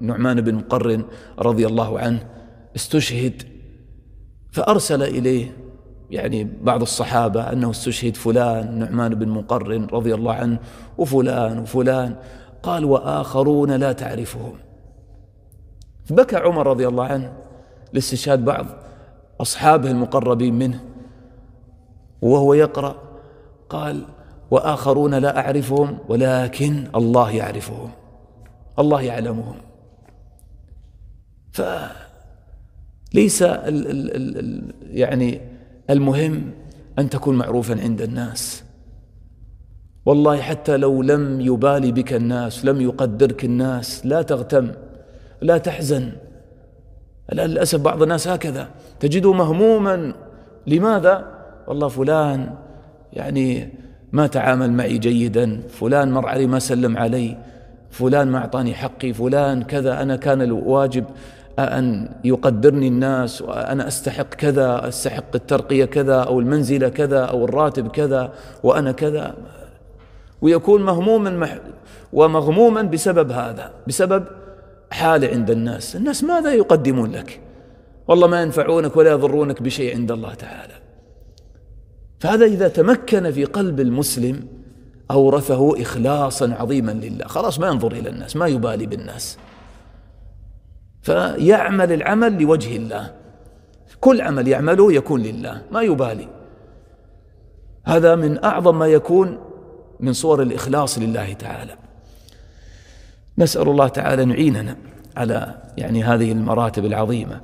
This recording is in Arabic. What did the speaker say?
نعمان بن مقرن رضي الله عنه استشهد فأرسل إليه يعني بعض الصحابة أنه استشهد فلان نعمان بن مقرن رضي الله عنه وفلان وفلان قال وآخرون لا تعرفهم بكى عمر رضي الله عنه لاستشهاد بعض أصحابه المقربين منه وهو يقرأ قال وآخرون لا أعرفهم ولكن الله يعرفهم الله يعلمهم فليس ال ال ال الـ يعني المهم أن تكون معروفا عند الناس والله حتى لو لم يبالي بك الناس لم يقدرك الناس لا تغتم لا تحزن للأسف بعض الناس هكذا تجده مهموما لماذا؟ والله فلان يعني ما تعامل معي جيدا فلان مر علي ما سلم علي فلان ما أعطاني حقي فلان كذا أنا كان الواجب أن يقدرني الناس وأنا أستحق كذا أستحق الترقية كذا أو المنزلة كذا أو الراتب كذا وأنا كذا ويكون مهموما مح... ومغموما بسبب هذا بسبب حاله عند الناس الناس ماذا يقدمون لك والله ما ينفعونك ولا يضرونك بشيء عند الله تعالى فهذا إذا تمكن في قلب المسلم أورثه إخلاصا عظيما لله خلاص ما ينظر إلى الناس ما يبالي بالناس فيعمل العمل لوجه الله كل عمل يعمله يكون لله ما يبالي هذا من أعظم ما يكون من صور الإخلاص لله تعالى نسأل الله تعالى أن يعيننا على يعني هذه المراتب العظيمة